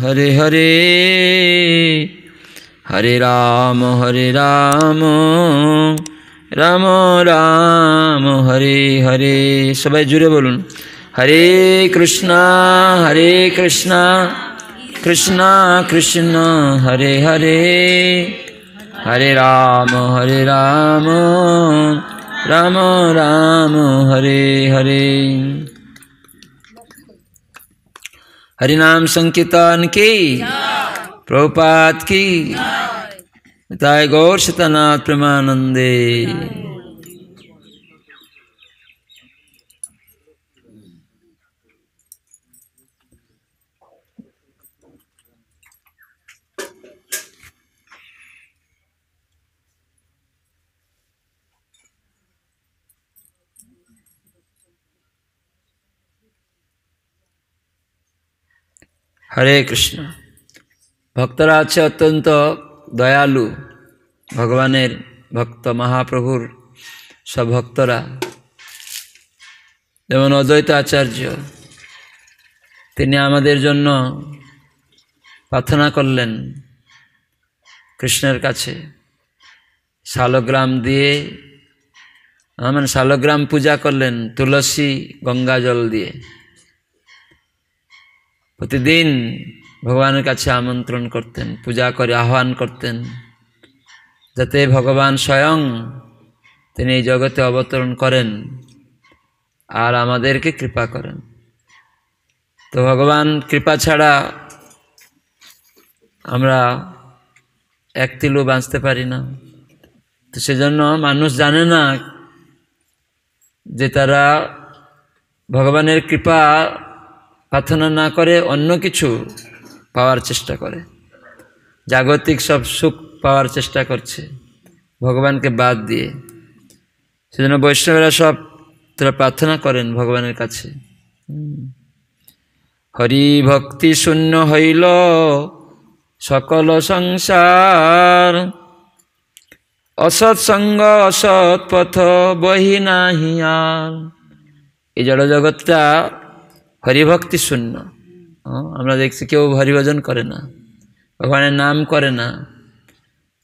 हरे हरे हरे राम हरे राम राम राम हरे हरे सब जुड़े बोलूँ हरे कृष्णा हरे कृष्णा कृष्णा कृष्णा हरे हरे हरे राम हरे राम राम राम हरे हरे हरिनाम संकीर्तन की प्रभुपात की गौर शतनाथ प्रेमानंदे হরে কৃষ্ণ ভক্তরা আছে অত্যন্ত দয়ালু ভগবানের ভক্ত মহাপ্রভুর সব ভক্তরা যেমন অদ্বৈত আচার্য তিনি আমাদের জন্য প্রার্থনা করলেন কৃষ্ণের কাছে শালগ্রাম দিয়ে আমার মানে শালগ্রাম পূজা করলেন তুলসী গঙ্গা জল দিয়ে প্রতিদিন ভগবানের কাছে আমন্ত্রণ করতেন পূজা করে আহ্বান করতেন যাতে ভগবান স্বয়ং তিনি এই জগতে অবতরণ করেন আর আমাদেরকে কৃপা করেন তো ভগবান কৃপা ছাড়া আমরা এক তিলু বাঁচতে পারি না তো সেজন্য মানুষ জানে না যে তারা ভগবানের কৃপা প্রার্থনা না করে অন্য কিছু পাওয়ার চেষ্টা করে জাগতিক সব সুখ পাওয়ার চেষ্টা করছে ভগবানকে বাদ দিয়ে সেজন্য বৈষ্ণবেরা সব তোরা প্রার্থনা করেন ভগবানের কাছে হরি ভক্তি শূন্য হইল সকল সংসার অসৎসঙ্গ অসৎ পথ বহি নাহি আর এই জগৎটা হরিভক্তি শূন্য আমরা দেখছি কেউ হরিভজন করে না ভগবানের নাম করে না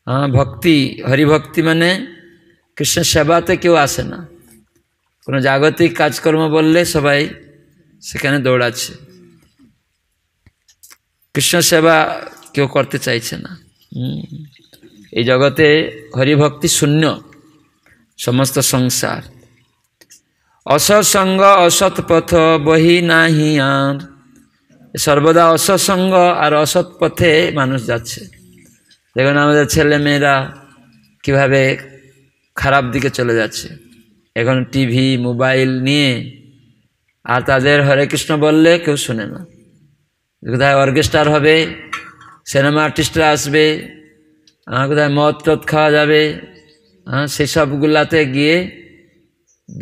হ্যাঁ ভক্তি হরিভক্তি মানে কৃষ্ণ সেবাতে কেউ আসে না কোনো জাগতিক কাজকর্ম বললে সবাই সেখানে দৌড়াচ্ছে কৃষ্ণ সেবা কেউ করতে চাইছে না এই জগতে হরিভক্তি শূন্য সমস্ত সংসার অসৎসঙ্গ অসৎ পথ বহি না আর সর্বদা অসৎসঙ্গ আর অসৎ পথে মানুষ যাচ্ছে দেখুন আমাদের ছেলে মেয়েরা কীভাবে খারাপ দিকে চলে যাচ্ছে এখন টিভি মোবাইল নিয়ে আর তাদের হরে কৃষ্ণ বললে কেউ শোনে না কোথায় অর্কেস্ট্রার হবে সিনেমা আর্টিস্টরা আসবে কোথায় মদ টদ খাওয়া যাবে হ্যাঁ সেসবগুলাতে গিয়ে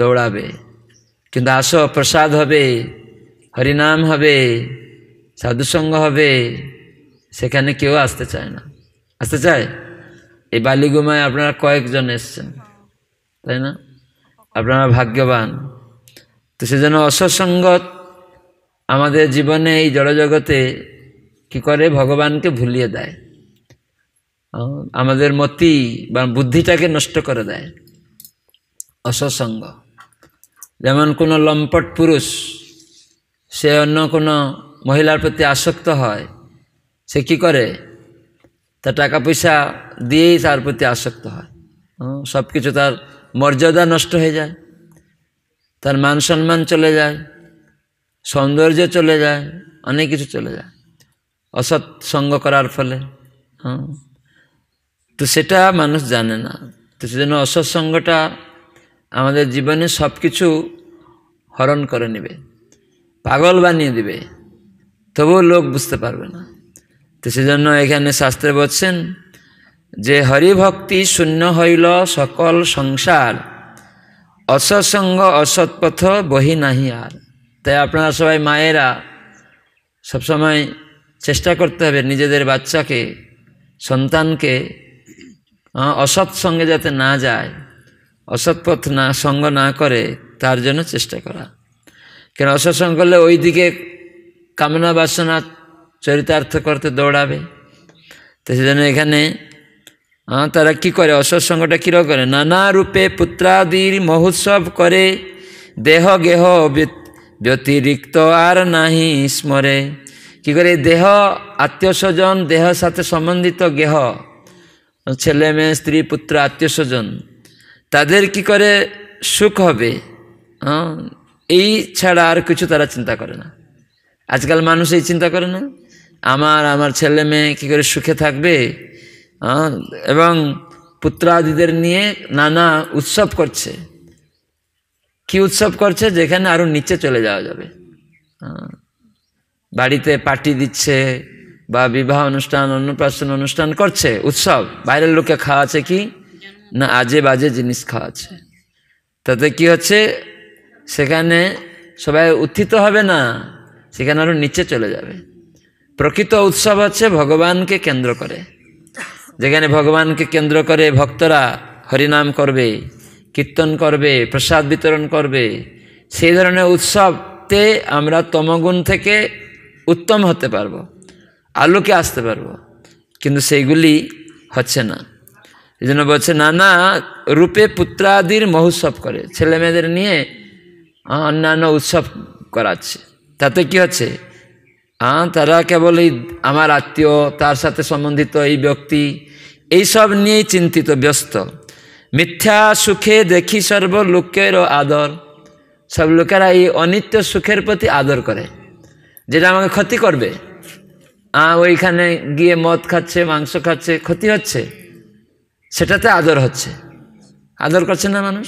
দৌড়াবে কিন্তু আস প্রসাদ হবে হরিনাম হবে সাধুসঙ্গ হবে সেখানে কেউ আসতে চায় না আসতে চায় এই বালিগুমায় আপনারা কয়েকজন এসছেন তাই না আপনারা ভাগ্যবান তো সেজন্য অসৎসঙ্গত আমাদের জীবনে এই জড়জগতে কি করে ভগবানকে ভুলিয়ে দেয় আমাদের মতি বা বুদ্ধিটাকে নষ্ট করে দেয় অসৎসঙ্গ যেমন কোনো লম্পট পুরুষ সে অন্য কোনো মহিলার প্রতি আসক্ত হয় সে কি করে তার টাকা পয়সা দিয়েই তার প্রতি আসক্ত হয় সব কিছু তার মর্যাদা নষ্ট হয়ে যায় তার মান সম্মান চলে যায় সৌন্দর্য চলে যায় অনেক কিছু চলে যায় অসৎ সঙ্গ করার ফলে তো সেটা মানুষ জানে না তো সেজন্য অসৎ সঙ্গটা আমাদের জীবনে সব কিছু হরণ করে নেবে পাগল বানিয়ে দিবে তবুও লোক বুঝতে পারবে না তো সেজন্য এখানে শাস্ত্রে বলছেন যে হরিভক্তি শূন্য হইল সকল সংসার অসৎসঙ্গ অসৎপথ বহি নাহি আর তাই আপনারা সবাই মায়েরা সবসময় চেষ্টা করতে হবে নিজেদের বাচ্চাকে সন্তানকে অসৎ সঙ্গে যাতে না যায় অসৎপথ না সঙ্গ না করে তার জন্য চেষ্টা করা কেন অসৎসঙ্গ করলে ওই দিকে কামনা বাসনা চরিতার্থ করতে দৌড়াবে তো সেজন্য এখানে তারা কী করে অসৎসঙ্গটা কীরকম করে নানা রূপে পুত্রাদির মহোৎসব করে দেহ গেহ ব্যতিরিক্ত আর নাহি স্মরে কি করে দেহ আত্মীয় স্বজন দেহ সাথে সম্বন্ধিত গেহ ছেলে মেয়ে স্ত্রী পুত্র আত্মীয় স্বজন তাদের কি করে সুখ হবে হ্যাঁ? এই ছাড়া আর কিছু তারা চিন্তা করে না আজকাল মানুষ এই চিন্তা করে না আমার আমার ছেলে মেয়ে কী করে সুখে থাকবে হ্যাঁ? এবং পুত্রাদিদের নিয়ে নানা উৎসব করছে কি উৎসব করছে যেখানে আরও নিচে চলে যাওয়া যাবে হ্যাঁ? বাড়িতে পার্টি দিচ্ছে বা বিবাহ অনুষ্ঠান অন্নপ্রাশন অনুষ্ঠান করছে উৎসব বাইরের লোকে আছে কি না আজে বাজে জিনিস খাওয়া আছে তাতে কি হচ্ছে সেখানে সবাই উত্থিত হবে না সেখানে আরও নিচে চলে যাবে প্রকৃত উৎসব হচ্ছে ভগবানকে কেন্দ্র করে যেখানে ভগবানকে কেন্দ্র করে ভক্তরা হরিনাম করবে কীর্তন করবে প্রসাদ বিতরণ করবে সেই ধরনের উৎসবতে আমরা তমগুণ থেকে উত্তম হতে পারবো আলোকে আসতে পারবো কিন্তু সেইগুলি হচ্ছে না এই জন্য বলছে নানা রূপে পুত্রাদির মহোৎসব করে ছেলে মেয়েদের নিয়ে অন্যান্য উৎসব করাচ্ছে তাতে কি হচ্ছে হ্যাঁ তারা কেবল এই আমার আত্মীয় তার সাথে সম্বন্ধিত এই ব্যক্তি এইসব নিয়েই চিন্তিত ব্যস্ত মিথ্যা সুখে দেখি লোকের আদর সব লোকেরা এই অনিত্য সুখের প্রতি আদর করে যেটা আমাকে ক্ষতি করবে ওইখানে গিয়ে মদ খাচ্ছে মাংস খাচ্ছে ক্ষতি হচ্ছে সেটাতে আদর হচ্ছে আদর করছেন না মানুষ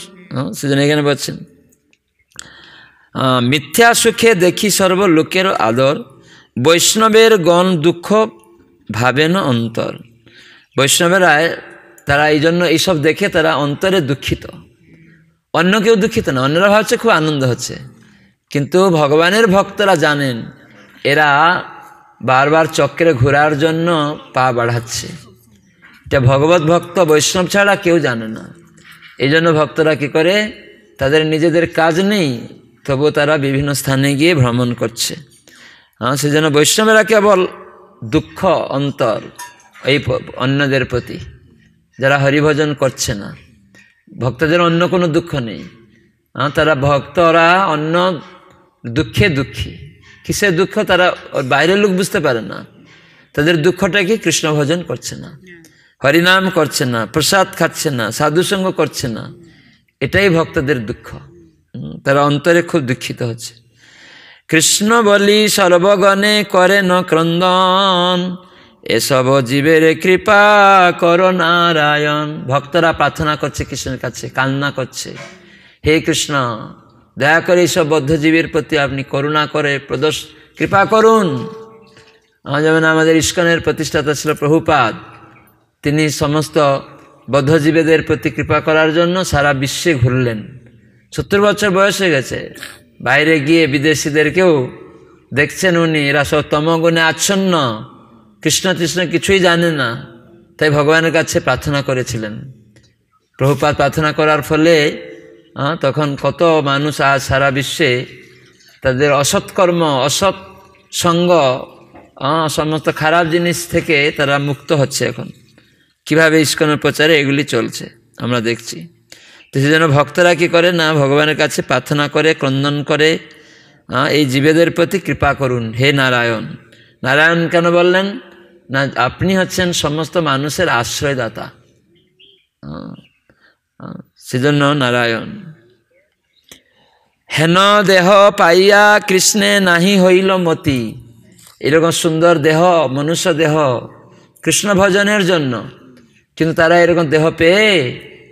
সেজন্য এখানে বলছেন মিথ্যা সুখে দেখি সর্বলোকের আদর বৈষ্ণবের গণ দুঃখ ভাবেন অন্তর বৈষ্ণবেরা তারা এই জন্য এইসব দেখে তারা অন্তরে দুঃখিত অন্য কেউ দুঃখিত না অন্যরা ভাবছে খুব আনন্দ হচ্ছে কিন্তু ভগবানের ভক্তরা জানেন এরা বারবার চক্রে ঘোরার জন্য পা বাড়াচ্ছে যা ভগবত ভক্ত বৈষ্ণব ছাড়া কেউ জানে না এই জন্য ভক্তরা কী করে তাদের নিজেদের কাজ নেই তবুও তারা বিভিন্ন স্থানে গিয়ে ভ্রমণ করছে হ্যাঁ জন্য বৈষ্ণবেরা কেবল দুঃখ অন্তর এই অন্যদের প্রতি যারা হরিভজন করছে না ভক্তদের অন্য কোনো দুঃখ নেই হ্যাঁ তারা ভক্তরা অন্য দুঃখে দুঃখী কিসের দুঃখ তারা বাইরের লোক বুঝতে পারে না তাদের দুঃখটা কি কৃষ্ণ ভজন করছে না হরিনাম করছে না প্রসাদ খাচ্ছে না সাধুসঙ্গ করছে না এটাই ভক্তদের দুঃখ তারা অন্তরে খুব দুঃখিত হচ্ছে কৃষ্ণ বলি সর্বগণে করে ন ক্রন্দন এসব জীবের কৃপা কর নারায়ণ ভক্তরা প্রার্থনা করছে কৃষ্ণের কাছে কান্না করছে হে কৃষ্ণ দয়া করে এইসব বদ্ধজীবীর প্রতি আপনি করুণা করে প্রদর্শ কৃপা করুন যেমন আমাদের ইস্কনের প্রতিষ্ঠাতা ছিল প্রভুপাদ তিনি সমস্ত বদ্ধজীবীদের প্রতি কৃপা করার জন্য সারা বিশ্বে ঘুরলেন সত্তর বছর বয়স হয়ে গেছে বাইরে গিয়ে বিদেশিদেরকেও দেখছেন উনি এরা সব তমগুণে আচ্ছন্ন কৃষ্ণ কৃষ্ণ কিছুই জানে না তাই ভগবানের কাছে প্রার্থনা করেছিলেন প্রভুপাত প্রার্থনা করার ফলে তখন কত মানুষ আজ সারা বিশ্বে তাদের অসৎকর্ম অসৎ সঙ্গ সমস্ত খারাপ জিনিস থেকে তারা মুক্ত হচ্ছে এখন কীভাবে ইস্কনের প্রচারে এগুলি চলছে আমরা দেখছি তো সেজন্য ভক্তরা কী করে না ভগবানের কাছে প্রার্থনা করে ক্রন্দন করে এই জীবেদের প্রতি কৃপা করুন হে নারায়ণ নারায়ণ কেন বললেন না আপনি হচ্ছেন সমস্ত মানুষের আশ্রয়দাতা সেজন্য নারায়ণ হেন দেহ পাইয়া কৃষ্ণে নাহি হইল মতি এরকম সুন্দর দেহ মনুষ্য দেহ কৃষ্ণ ভজনের জন্য কিন্তু তারা এরকম দেহ পেয়ে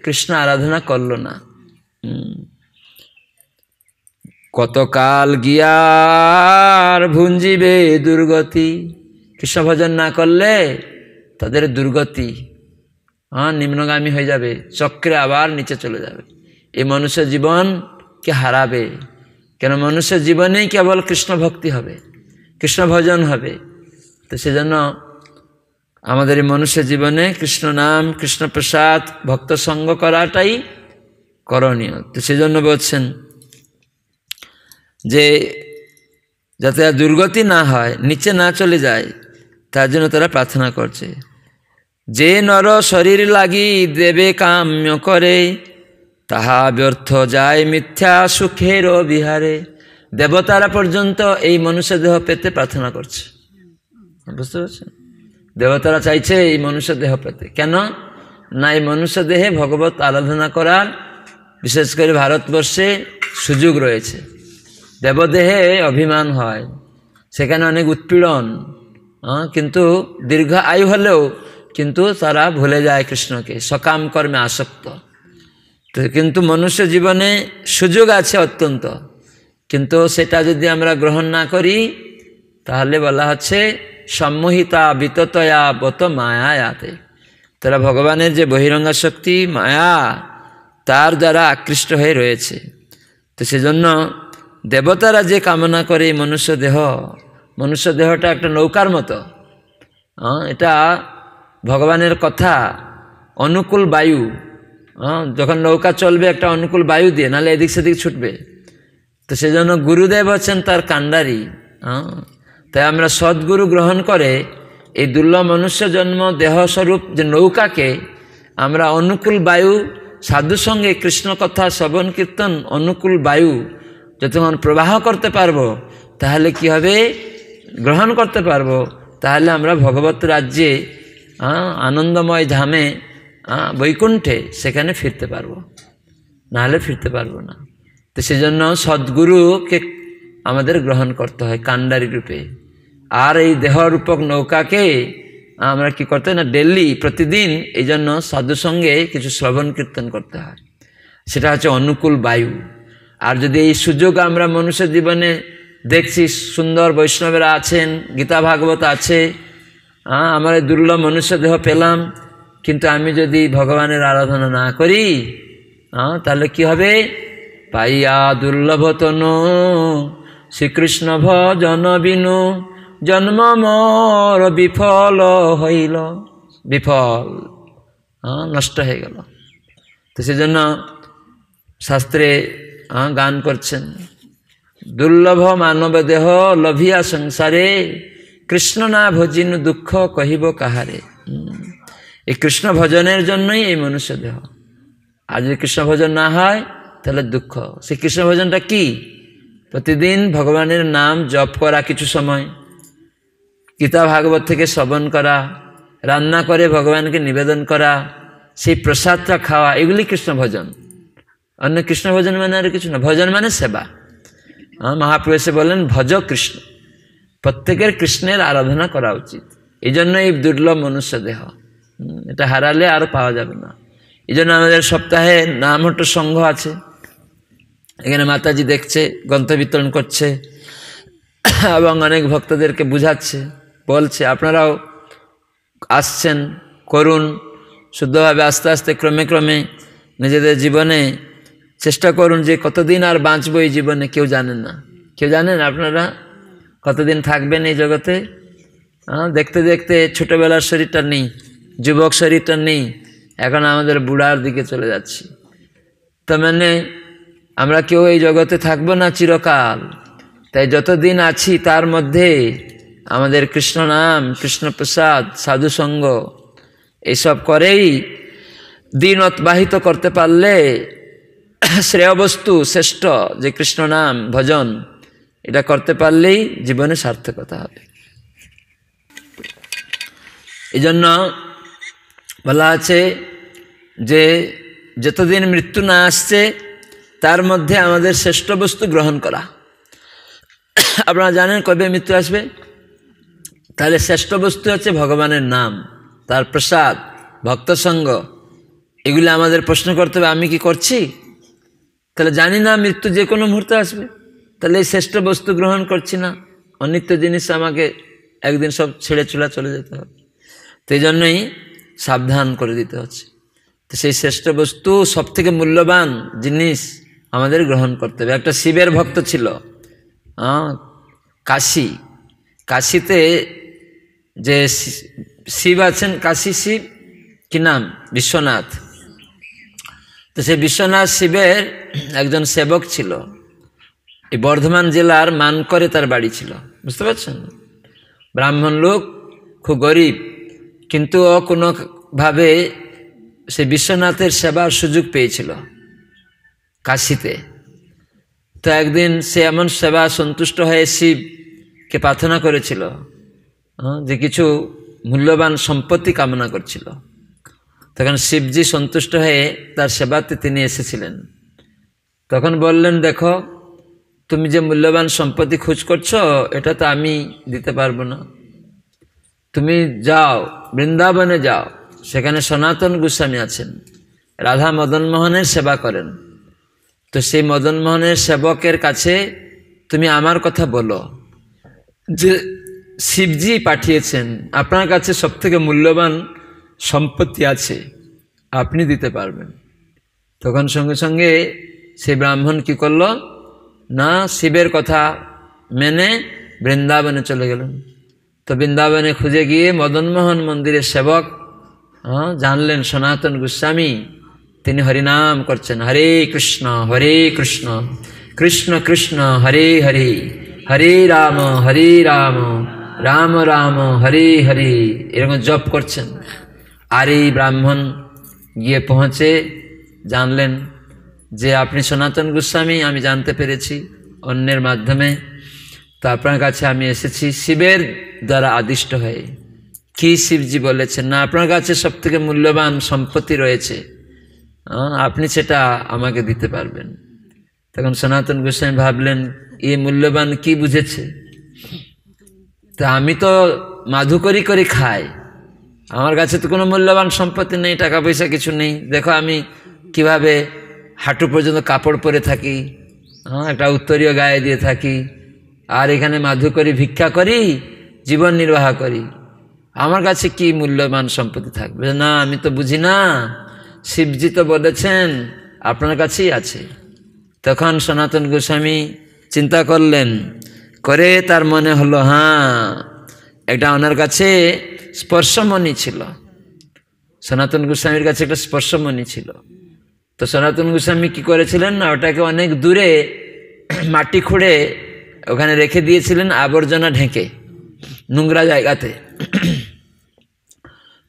কৃষ্ণ আরাধনা করল না কতকাল গিয়ার ভুঞ্জিবে দুর্গতি কৃষ্ণ ভজন না করলে তাদের দুর্গতি হ্যাঁ নিম্নগামী হয়ে যাবে চক্রে আবার নিচে চলে যাবে এই মনুষ্য জীবনকে হারাবে কেন মনুষ্য জীবনেই কেবল কৃষ্ণ ভক্তি হবে কৃষ্ণ ভজন হবে তো সেজন্য আমাদের এই মনুষ্য জীবনে কৃষ্ণ নাম কৃষ্ণ প্রসাদ ভক্ত সঙ্গ করাটাই করণীয় তো সেজন্য বলছেন যে যাতে আর দুর্গতি না হয় নিচে না চলে যায় তার জন্য তারা প্রার্থনা করছে যে নর শরীর লাগি দেবে কাম্য করে তাহা ব্যর্থ যায় মিথ্যা সুখের বিহারে দেবতারা পর্যন্ত এই মনুষ্য দেহ পেতে প্রার্থনা করছে বুঝতে পারছেন দেবতারা চাইছে এই মনুষ্য দেহ পেতে কেন না এই মনুষ্য দেহে ভগবত আরাধনা করার বিশেষ করে ভারতবর্ষে সুযোগ রয়েছে দেবদেহে অভিমান হয় সেখানে অনেক উৎপীড়ন কিন্তু দীর্ঘ আয়ু হলেও কিন্তু তারা ভুলে যায় কৃষ্ণকে সকাম কর্মে আসক্ত তো কিন্তু মনুষ্য জীবনে সুযোগ আছে অত্যন্ত কিন্তু সেটা যদি আমরা গ্রহণ না করি তাহলে বলা হচ্ছে সম্মোহিতা বিততয়া বত মায়াতে তারা ভগবানের যে বহিরঙ্গা শক্তি মায়া তার দ্বারা আকৃষ্ট হয়ে রয়েছে তো সেজন্য দেবতারা যে কামনা করে মনুষ্য দেহ মনুষ্য দেহটা একটা নৌকার মতো এটা ভগবানের কথা অনুকূল বায়ু যখন নৌকা চলবে একটা অনুকূল বায়ু দিয়ে নাহলে এদিক সেদিক ছুটবে তো সেজন্য গুরুদেব হচ্ছেন তার কাণ্ডারি হ্যাঁ তাই আমরা সদ্গুরু গ্রহণ করে এই দুর্লভ মনুষ্য জন্ম দেহস্বরূপ যে নৌকাকে আমরা অনুকূল বায়ু সাধু সঙ্গে কৃষ্ণ কথা শ্রবণ কীর্তন অনুকূল বায়ু যতক্ষণ প্রবাহ করতে পারবো তাহলে কি হবে গ্রহণ করতে পারবো তাহলে আমরা ভগবত রাজ্যে আনন্দময় ধামে বৈকুণ্ঠে সেখানে ফিরতে পারবো নাহলে ফিরতে পারবো না তো সেজন্য সদ্গুরুকে আমাদের গ্রহণ করতে হয় কান্ডারি রূপে আর এই দেহরূপক নৌকাকে আমরা কি করতে না ডেলি প্রতিদিন এই জন্য সঙ্গে কিছু শ্রবণ কীর্তন করতে হয় সেটা হচ্ছে অনুকূল বায়ু আর যদি এই সুযোগ আমরা মনুষ্যের জীবনে দেখছি সুন্দর বৈষ্ণবেরা আছেন গীতা ভাগবত আছে আমার দুর্লভ মনুষ্য দেহ পেলাম কিন্তু আমি যদি ভগবানের আরাধনা না করি তাহলে কি হবে পাইয়া দুর্লভতন শ্রীকৃষ্ণ ভজন বিনু জন্ম মর বিফল হইল বিফল নষ্ট হয়ে গেল তো সেজন্য শাস্ত্রে গান করছেন দুর্লভ মানব দেহ লভিয়া সংসারে কৃষ্ণ না ভজিন দুঃখ কহিব কাহারে এই কৃষ্ণ ভজনের জন্যই এই মনুষ্য দেহ আর যদি কৃষ্ণ ভজন না হয় তাহলে দুঃখ সেই কৃষ্ণ ভজনটা কী প্রতিদিন ভগবানের নাম জপ করা কিছু সময় গীতা ভাগবত থেকে শ্রবণ করা রান্না করে ভগবানকে নিবেদন করা সেই প্রসাদটা খাওয়া এগুলি কৃষ্ণ ভজন অন্য কৃষ্ণ ভজন মানে আর কিছু না ভজন মানে সেবা মহাপ্রভু এসে বললেন ভজ কৃষ্ণ প্রত্যেকের কৃষ্ণের আরাধনা করা উচিত এই জন্য এই দুর্লভ মনুষ্য দেহ এটা হারালে আর পাওয়া যাবে না এই জন্য আমাদের সপ্তাহে নাম হট সংঘ আছে এখানে মাতাজি দেখছে গ্রন্থ বিতরণ করছে এবং অনেক ভক্তদেরকে বুঝাচ্ছে বলছে আপনারাও আসছেন করুন শুদ্ধভাবে আস্তে আস্তে ক্রমে ক্রমে নিজেদের জীবনে চেষ্টা করুন যে কতদিন আর বাঁচবো এই জীবনে কেউ জানেন না কেউ জানেন আপনারা কতদিন থাকবেন এই জগতে দেখতে দেখতে ছোটোবেলার শরীরটা নেই যুবক শরীরটা নেই এখন আমাদের বুড়ার দিকে চলে যাচ্ছি তো মানে আমরা কেউ এই জগতে থাকবো না চিরকাল তাই যতদিন আছি তার মধ্যে আমাদের কৃষ্ণ নাম কৃষ্ণপ্রসাদ সাধুসঙ্গ এসব করেই দিন অতিবাহিত করতে পারলে শ্রেয়বস্তু শ্রেষ্ঠ যে কৃষ্ণ নাম ভজন এটা করতে পারলেই জীবনে সার্থকতা হবে এই জন্য বলা আছে যে যতদিন মৃত্যু না আসছে তার মধ্যে আমাদের শ্রেষ্ঠ বস্তু গ্রহণ করা আপনারা জানেন কবে মৃত্যু আসবে তাহলে শ্রেষ্ঠ বস্তু হচ্ছে ভগবানের নাম তার প্রসাদ ভক্তসঙ্গ এগুলো আমাদের প্রশ্ন করতে হবে আমি কি করছি তাহলে জানি না মৃত্যু যে কোনো মুহূর্তে আসবে তাহলে এই শ্রেষ্ঠ বস্তু গ্রহণ করছি না অনিত্য জিনিস আমাকে একদিন সব ছেড়ে চুলা চলে যেতে হবে তো এই জন্যই সাবধান করে দিতে হচ্ছে তো সেই শ্রেষ্ঠ বস্তু সবথেকে মূল্যবান জিনিস আমাদের গ্রহণ করতে হবে একটা শিবের ভক্ত ছিল কাশি কাশিতে যে শিব আছেন কাশি শিব কি নাম বিশ্বনাথ তো সেই বিশ্বনাথ শিবের একজন সেবক ছিল এই বর্ধমান জেলার মানকরে তার বাড়ি ছিল বুঝতে পারছেন ব্রাহ্মণ লোক খুব গরিব কিন্তু ও কোনোভাবে সে বিশ্বনাথের সেবার সুযোগ পেয়েছিল কাশিতে তো একদিন সে এমন সেবা সন্তুষ্ট হয়ে শিবকে প্রার্থনা করেছিল যে কিছু মূল্যবান সম্পত্তি কামনা করছিল তখন শিবজি সন্তুষ্ট হয়ে তার সেবাতে তিনি এসেছিলেন তখন বললেন দেখো তুমি যে মূল্যবান সম্পত্তি খোঁজ করছো এটা তো আমি দিতে পারবো না তুমি যাও বৃন্দাবনে যাও সেখানে সনাতন গোস্বামী আছেন রাধা মদন মোহনের সেবা করেন তো সেই মদনমোহনের সেবকের কাছে তুমি আমার কথা বলো যে শিবজি পাঠিয়েছেন আপনার কাছে সব থেকে মূল্যবান সম্পত্তি আছে আপনি দিতে পারবেন তখন সঙ্গে সঙ্গে সে ব্রাহ্মণ কি করল না শিবের কথা মেনে বৃন্দাবনে চলে গেলেন তো বৃন্দাবনে খুঁজে গিয়ে মদনমোহন মন্দিরের সেবক জানলেন সনাতন গোস্বামী তিনি হরিনাম করছেন হরে কৃষ্ণ হরে কৃষ্ণ কৃষ্ণ কৃষ্ণ হরে হরে হরে রাম হরে রাম রাম রাম হরে হরে এরকম জপ করছেন আর এই ব্রাহ্মণ গিয়ে পৌঁছে জানলেন যে আপনি সনাতন গোস্বামী আমি জানতে পেরেছি অন্যের মাধ্যমে তো আপনার কাছে আমি এসেছি শিবের দ্বারা আদিষ্ট হয়ে কি শিবজি বলেছেন না আপনার কাছে সবথেকে মূল্যবান সম্পত্তি রয়েছে আপনি সেটা আমাকে দিতে পারবেন তখন সনাতন গোস্বামী ভাবলেন এ মূল্যবান কি বুঝেছে তা আমি তো মাধুকরি করে খাই আমার কাছে তো কোনো মূল্যবান সম্পত্তি নেই টাকা পয়সা কিছু নেই দেখো আমি কিভাবে হাঁটু পর্যন্ত কাপড় পরে থাকি হ্যাঁ একটা উত্তরীয় গায়ে দিয়ে থাকি আর এখানে করি ভিক্ষা করি জীবন নির্বাহ করি আমার কাছে কি মূল্যবান সম্পত্তি থাকবে না আমি তো বুঝি না শিবজি তো বলেছেন আপনার কাছেই আছে তখন সনাতন গোস্বামী চিন্তা করলেন করে তার মনে হলো হ্যাঁ একটা ওনার কাছে স্পর্শমণি ছিল সনাতন গোস্বামীর কাছে একটা স্পর্শমণি ছিল তো সনাতন গোস্বামী কি করেছিলেন না ওটাকে অনেক দূরে মাটি খুঁড়ে ওখানে রেখে দিয়েছিলেন আবর্জনা ঢেকে নোংরা জায়গাতে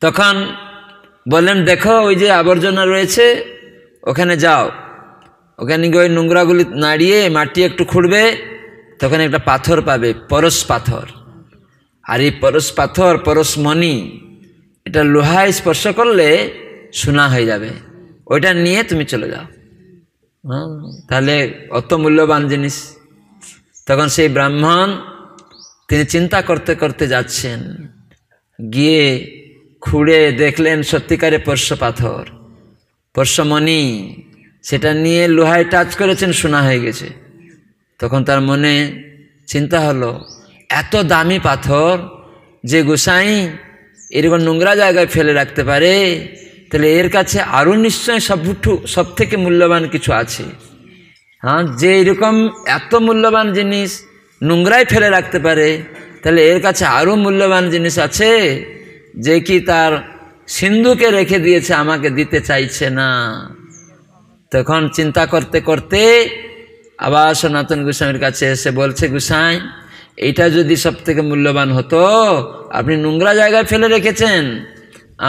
তখন বললেন দেখো ওই যে আবর্জনা রয়েছে ওখানে যাও ওখানে গিয়ে ওই নোংরাগুলি নাড়িয়ে মাটি একটু খুঁড়বে তখন একটা পাথর পাবে পরশ পাথর আর এই পরশ পাথর পরশ মণি এটা লোহায় স্পর্শ করলে সোনা হয়ে যাবে ওইটা নিয়ে তুমি চলে যাও হ্যাঁ, তাহলে অত মূল্যবান জিনিস তখন সেই ব্রাহ্মণ তিনি চিন্তা করতে করতে যাচ্ছেন গিয়ে খুঁড়ে দেখলেন সত্যিকারে পরশ পাথর পোষ্যমণি সেটা নিয়ে লোহায় টাচ করেছেন শোনা হয়ে গেছে তখন তার মনে চিন্তা হলো এত দামি পাথর যে গোসাই এরকম নোংরা জায়গায় ফেলে রাখতে পারে তাহলে এর কাছে আরও নিশ্চয় সবটু সব থেকে মূল্যবান কিছু আছে হ্যাঁ যে এরকম এত মূল্যবান জিনিস নোংরায় ফেলে রাখতে পারে তাহলে এর কাছে আরও মূল্যবান জিনিস আছে যে কি তার সিন্ধুকে রেখে দিয়েছে আমাকে দিতে চাইছে না তখন চিন্তা করতে করতে আবার সনাতন গোস্বামীর কাছে এসে বলছে গোসাই এটা যদি সব থেকে মূল্যবান হতো আপনি নোংরা জায়গায় ফেলে রেখেছেন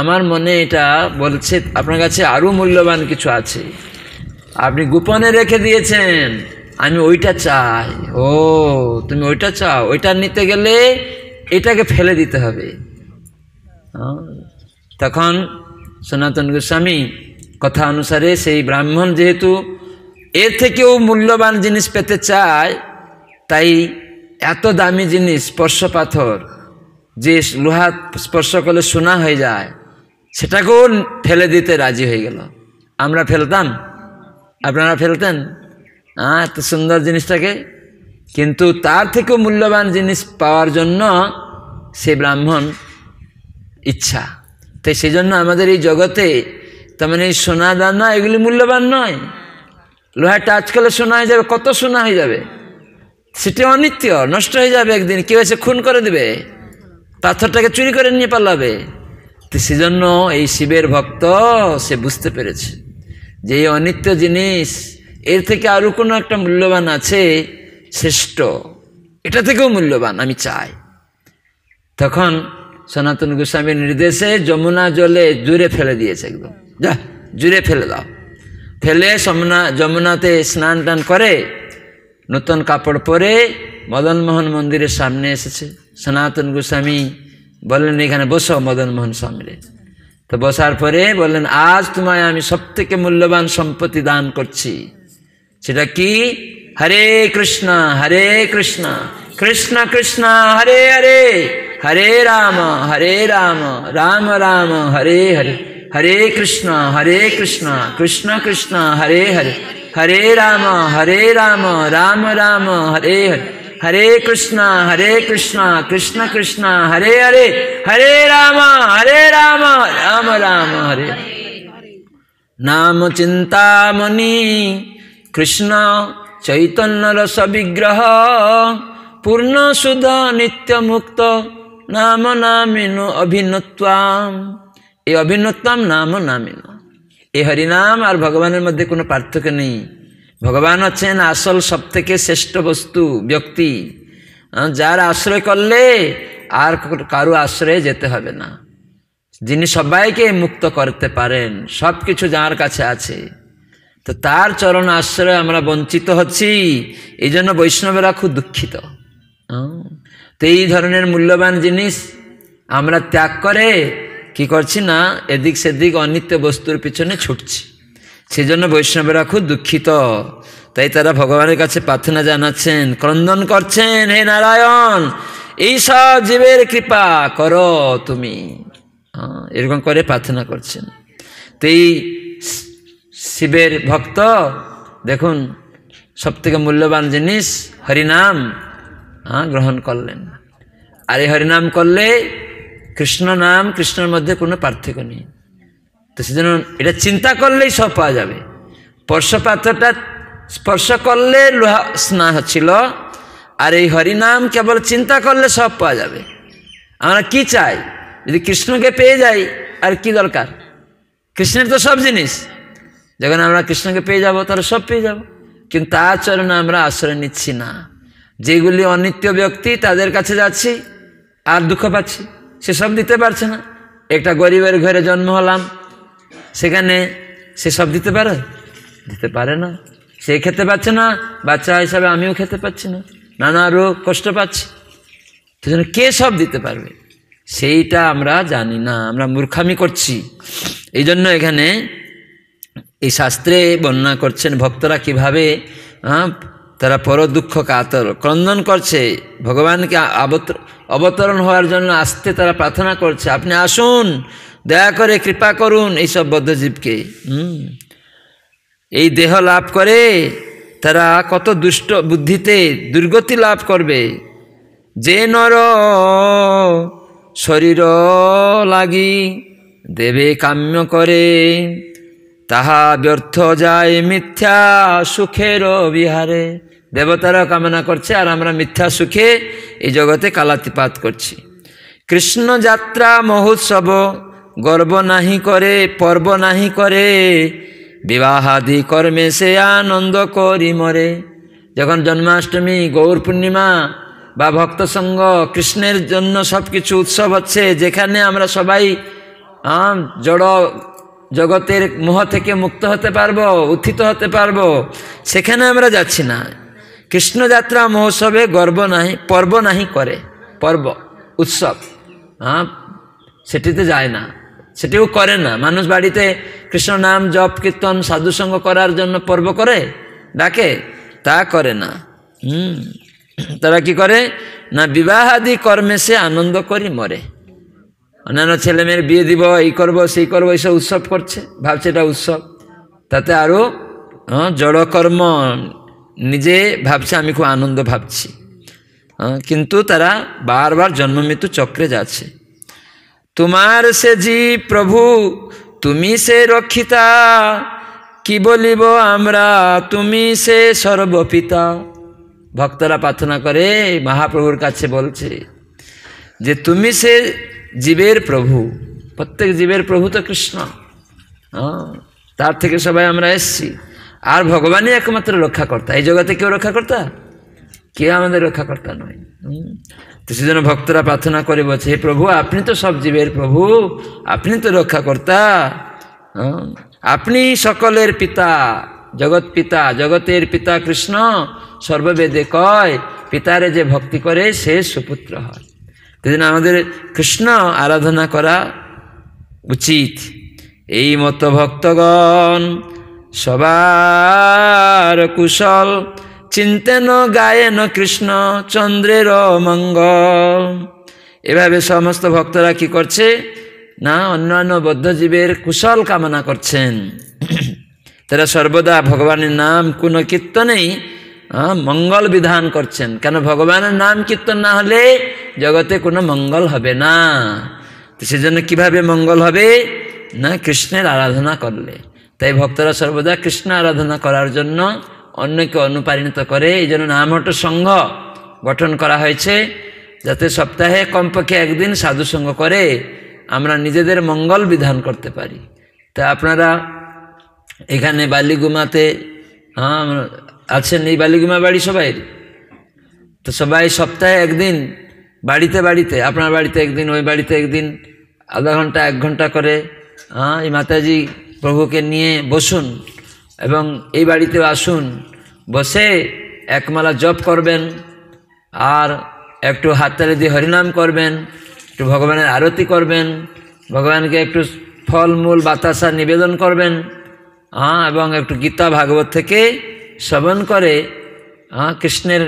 আমার মনে এটা বলছে আপনার কাছে আরও মূল্যবান কিছু আছে আপনি গোপনে রেখে দিয়েছেন আমি ওইটা চাই ও তুমি ওইটা চাও ওইটা নিতে গেলে এটাকে ফেলে দিতে হবে তখন সনাতন গোস্বামী কথা অনুসারে সেই ব্রাহ্মণ যেহেতু এর থেকেও মূল্যবান জিনিস পেতে চায় তাই এত দামি জিনিস স্পর্শ পাথর যে লোহা স্পর্শ করলে সোনা হয়ে যায় সেটাকেও ফেলে দিতে রাজি হয়ে গেল আমরা ফেলতাম আপনারা ফেলতেন হ্যাঁ এত সুন্দর জিনিসটাকে কিন্তু তার থেকেও মূল্যবান জিনিস পাওয়ার জন্য সে ব্রাহ্মণ ইচ্ছা তাই সেই জন্য আমাদের এই জগতে তার মানে সোনা দানা এগুলি মূল্যবান নয় লোহাটা আজকাল সোনা হয়ে যাবে কত সোনা হয়ে যাবে সেটি অনিত্য নষ্ট হয়ে যাবে একদিন কেউ এসে খুন করে দেবে পাথরটাকে চুরি করে নিয়ে পালাবে তো সেজন্য এই শিবের ভক্ত সে বুঝতে পেরেছে যে এই অনিত্য জিনিস এর থেকে আরও কোনো একটা মূল্যবান আছে শ্রেষ্ঠ এটা থেকেও মূল্যবান আমি চাই তখন সনাতন গোস্বামীর নির্দেশে যমুনা জলে জুড়ে ফেলে দিয়েছে একদম যা জুড়ে ফেলে দাও ফেলে সমনা যমুনাতে স্নান টান করে নতুন কাপড় পরে মদনমোহন মন্দিরের সামনে এসেছে সনাতন গোস্বামী বললেন এখানে বসো মদনমোহন সামনে তো বসার পরে বললেন আজ তোমায় আমি সবথেকে মূল্যবান সম্পত্তি দান করছি সেটা কি হরে কৃষ্ণ হরে কৃষ্ণ কৃষ্ণ কৃষ্ণ হরে হরে हरे राम हरे राम राम राम हरे हरे हरे कृष्ण हरे कृष्ण कृष्ण कृष्ण हरे हरे हरे राम हरे राम राम राम हरे हरे हरे कृष्ण हरे कृष्ण कृष्ण कृष्ण हरे हरे हरे राम हरे राम राम राम हरे नाम चिंतामणि कृष्ण चैतन्य रस विग्रह पूर्ण सुध नित्य मुक्त নাম নামিন অভিন্নত্বাম এই অভিন্নত্বাম নাম নামিন এই হরিনাম আর ভগবানের মধ্যে কোনো পার্থক্য নেই ভগবান হচ্ছেন আসল সব থেকে শ্রেষ্ঠ বস্তু ব্যক্তি যার আশ্রয় করলে আর কারো আশ্রয়ে যেতে হবে না যিনি সবাইকে মুক্ত করতে পারেন সব কিছু যার কাছে আছে তো তার চরণ আশ্রয় আমরা বঞ্চিত হচ্ছি এই জন্য বৈষ্ণবেরা খুব দুঃখিত তো এই ধরনের মূল্যবান জিনিস আমরা ত্যাগ করে কি করছি না এদিক সেদিক অনিত্য বস্তুর পিছনে ছুটছি সেজন্য বৈষ্ণবেরা খুব দুঃখিত তাই তারা ভগবানের কাছে প্রার্থনা জানাচ্ছেন ক্রন্দন করছেন হে নারায়ণ এইসব জীবের কৃপা করো তুমি এরকম করে প্রার্থনা করছেন তো এই শিবের ভক্ত দেখুন সবথেকে মূল্যবান জিনিস হরিনাম হ্যাঁ গ্রহণ করলেন আর এই হরিনাম করলে কৃষ্ণ নাম কৃষ্ণের মধ্যে কোনো পার্থক্য নেই তো সেজন্য এটা চিন্তা করলেই সব পাওয়া যাবে স্পর্শ পাথরটা স্পর্শ করলে লোহা স্নান ছিল আর এই হরিনাম কেবল চিন্তা করলে সব পাওয়া যাবে আমরা কি চাই যদি কৃষ্ণকে পেয়ে যাই আর কি দরকার কৃষ্ণের তো সব জিনিস যখন আমরা কৃষ্ণকে পেয়ে যাব তাহলে সব পেয়ে যাব কিন্তু তার চরণে আমরা আশ্রয় নিচ্ছি না যেগুলি অনিত্য ব্যক্তি তাদের কাছে যাচ্ছি আর দুঃখ পাচ্ছি সেসব দিতে পারছে না একটা গরিবের ঘরে জন্ম হলাম সেখানে সেসব দিতে পারে দিতে পারে না সে খেতে পাচ্ছে না বাচ্চা হিসাবে আমিও খেতে পাচ্ছি না নানা রোগ কষ্ট পাচ্ছি তো কে সব দিতে পারবে সেইটা আমরা জানি না আমরা মূর্খামি করছি এই জন্য এখানে এই শাস্ত্রে বর্ণনা করছেন ভক্তরা কিভাবে তারা পর দুঃখ কাতর ক্রন্দন করছে ভগবানকে অবতরণ হওয়ার জন্য আসতে তারা প্রার্থনা করছে আপনি আসুন দয়া করে কৃপা করুন এইসব বদ্ধজীবকে এই দেহ লাভ করে তারা কত দুষ্ট বুদ্ধিতে দুর্গতি লাভ করবে যে নর শরীর লাগি দেবে কাম্য করে তাহা ব্যর্থ যায় মিথ্যা সুখের বিহারে দেবতারা কামনা করছে আর আমরা মিথ্যা সুখে এই জগতে কালাতিপাত করছি কৃষ্ণ যাত্রা মহোৎসব গর্ব নাহি করে পর্ব নাহি করে বিবাহাদি কর্মে সে আনন্দ করি মরে যখন জন্মাষ্টমী গৌর পূর্ণিমা বা ভক্ত সঙ্গ কৃষ্ণের জন্য সব কিছু উৎসব হচ্ছে যেখানে আমরা সবাই জড় জগতের মোহ থেকে মুক্ত হতে পারবো উত্থিত হতে পারবো সেখানে আমরা যাচ্ছি না কৃষ্ণযাত্রা মহোৎসবে গর্ব নাহি পর্ব নাহি করে পর্ব উৎসব হ্যাঁ সেটিতে যায় না সেটিও করে না মানুষ বাড়িতে কৃষ্ণ নাম জপ কীর্তন সাধুসঙ্গ করার জন্য পর্ব করে ডাকে তা করে না হুম তারা কি করে না বিবাহাদি কর্মে সে আনন্দ করি মরে অন্যান্য ছেলেমেয়ের বিয়ে দিব এই করব সেই করবো এইসব উৎসব করছে ভাবছে এটা উৎসব তাতে আরও জড়কর্ম নিজে ভাবছে আমি খুব আনন্দ ভাবছি কিন্তু তারা বারবার জন্ম মৃত্যু চক্রে যাচ্ছে তোমার সে জীব প্রভু তুমি সে রক্ষিতা কি বলিব আমরা তুমি সে সর্বপিতা ভক্তরা প্রার্থনা করে মহাপ্রভুর কাছে বলছে যে তুমি সে জীবের প্রভু প্রত্যেক জীবের প্রভু তো কৃষ্ণ তার থেকে সবাই আমরা এসছি আর ভগবানই একমাত্র রক্ষাকর্তা এই জগতে কেউ রক্ষাকর্তা কেউ আমাদের রক্ষাকর্তা নয় তো সেজন্য ভক্তরা প্রার্থনা করে বলছে হে প্রভু আপনি তো সব জীবের প্রভু আপনি তো রক্ষাকর্তা আপনি সকলের পিতা জগৎ পিতা জগতের পিতা কৃষ্ণ সর্ববেদে কয় পিতারে যে ভক্তি করে সে সুপুত্র হয় সেদিন আমাদের কৃষ্ণ আরাধনা করা উচিত এই মতো ভক্তগণ সবার কুশল চিন্তেন গায়েন কৃষ্ণ চন্দ্রের মঙ্গল এভাবে সমস্ত ভক্তরা কি করছে না অন্যান্য বদ্ধজীবের কুশল কামনা করছেন তারা সর্বদা ভগবানের নাম কোন কীর্তনেই মঙ্গল বিধান করছেন কেন ভগবানের নাম কীর্তন না হলে জগতে কোনো মঙ্গল হবে না সেজন্য কিভাবে মঙ্গল হবে না কৃষ্ণের আরাধনা করলে তাই ভক্তরা সর্বদা কৃষ্ণ আরাধনা করার জন্য অন্যকে অনুপ্রাণিত করে এই জন্য নামহট্ট সংঘ গঠন করা হয়েছে যাতে সপ্তাহে কমপক্ষে একদিন সাধুসঙ্গ করে আমরা নিজেদের মঙ্গল বিধান করতে পারি তা আপনারা এখানে বালিগুমাতে হ্যাঁ আছেন এই বালিগুমা বাড়ি সবাই তো সবাই সপ্তাহে একদিন বাড়িতে বাড়িতে আপনার বাড়িতে একদিন ওই বাড়িতে একদিন আধা ঘন্টা এক ঘন্টা করে হ্যাঁ এই মাতাজি প্রভুকে নিয়ে বসুন এবং এই বাড়িতে আসুন বসে একমালা জপ করবেন আর একটু হাততালি দিয়ে হরিনাম করবেন একটু ভগবানের আরতি করবেন ভগবানকে একটু ফলমূল বাতাসা নিবেদন করবেন হ্যাঁ এবং একটু গীতা ভাগবত থেকে শ্রবণ করে হ্যাঁ কৃষ্ণের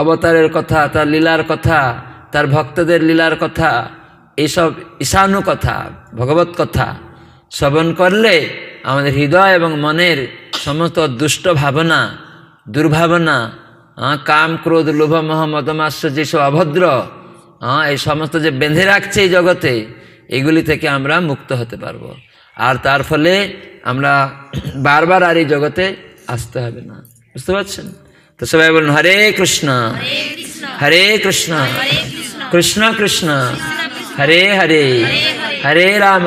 অবতারের কথা তার লীলার কথা তার ভক্তদের লীলার কথা এইসব ঈশানু কথা ভগবত কথা শ্রবণ করলে আমাদের হৃদয় এবং মনের সমস্ত দুষ্ট ভাবনা দুর্ভাবনা কাম ক্রোধ লোভ মোহ যেসব অভদ্র হ্যাঁ এই সমস্ত যে বেঁধে রাখছে এই জগতে এগুলি থেকে আমরা মুক্ত হতে পারব আর তার ফলে আমরা বারবার আর এই জগতে আসতে হবে না বুঝতে পারছেন তো সবাই বলুন হরে কৃষ্ণ হরে কৃষ্ণ কৃষ্ণ কৃষ্ণ হরে হরে হরে রাম